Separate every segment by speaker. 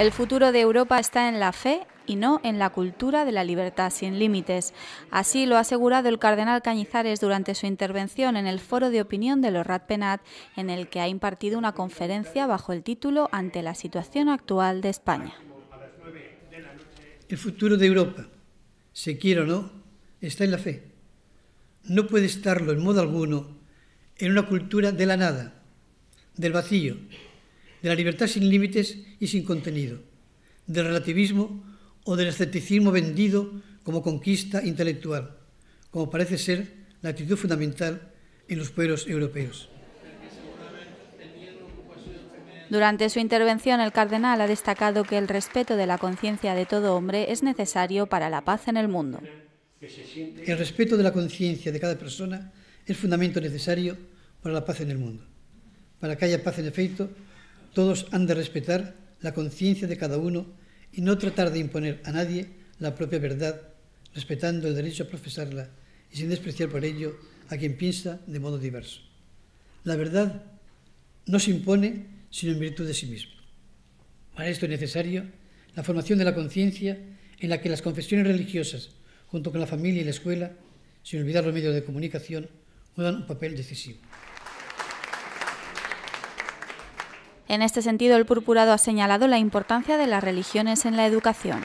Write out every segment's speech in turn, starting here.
Speaker 1: El futuro de Europa está en la fe y no en la cultura de la libertad sin límites. Así lo ha asegurado el cardenal Cañizares durante su intervención en el foro de opinión de los Penat, en el que ha impartido una conferencia bajo el título Ante la situación actual de España.
Speaker 2: El futuro de Europa, se quiera o no, está en la fe. No puede estarlo en modo alguno en una cultura de la nada, del vacío, de la libertad sin límites y sin contenido, del relativismo o del escepticismo vendido como conquista intelectual, como parece ser la actitud fundamental en los pueblos europeos.
Speaker 1: Durante su intervención, el cardenal ha destacado que el respeto de la conciencia de todo hombre es necesario para la paz en el mundo.
Speaker 2: El respeto de la conciencia de cada persona es fundamento necesario para la paz en el mundo. Para que haya paz en efecto, todos han de respetar la conciencia de cada uno y no tratar de imponer a nadie la propia verdad, respetando el derecho a profesarla y sin despreciar por ello a quien piensa de modo diverso. La verdad no se impone sino en virtud de sí mismo. Para esto es necesario la formación de la conciencia en la que las confesiones religiosas, junto con la familia y la escuela, sin olvidar los medios de comunicación, juegan un papel decisivo.
Speaker 1: En este sentido, el purpurado ha señalado la importancia de las religiones en la educación.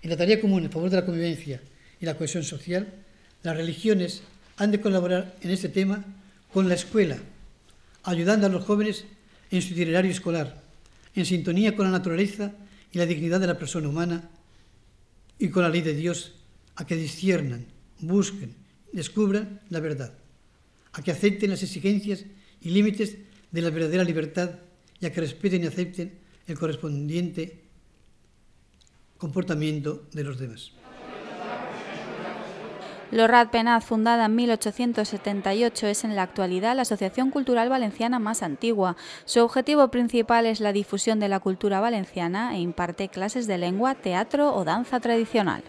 Speaker 2: En la tarea común en favor de la convivencia y la cohesión social, las religiones han de colaborar en este tema con la escuela, ayudando a los jóvenes en su itinerario escolar, en sintonía con la naturaleza y la dignidad de la persona humana y con la ley de Dios, a que disciernan, busquen, descubran la verdad, a que acepten las exigencias y límites de la verdadera libertad ya que respeten y acepten el correspondiente comportamiento de los demás.
Speaker 1: Lorrat Penaz, fundada en 1878, es en la actualidad la asociación cultural valenciana más antigua. Su objetivo principal es la difusión de la cultura valenciana e imparte clases de lengua, teatro o danza tradicional.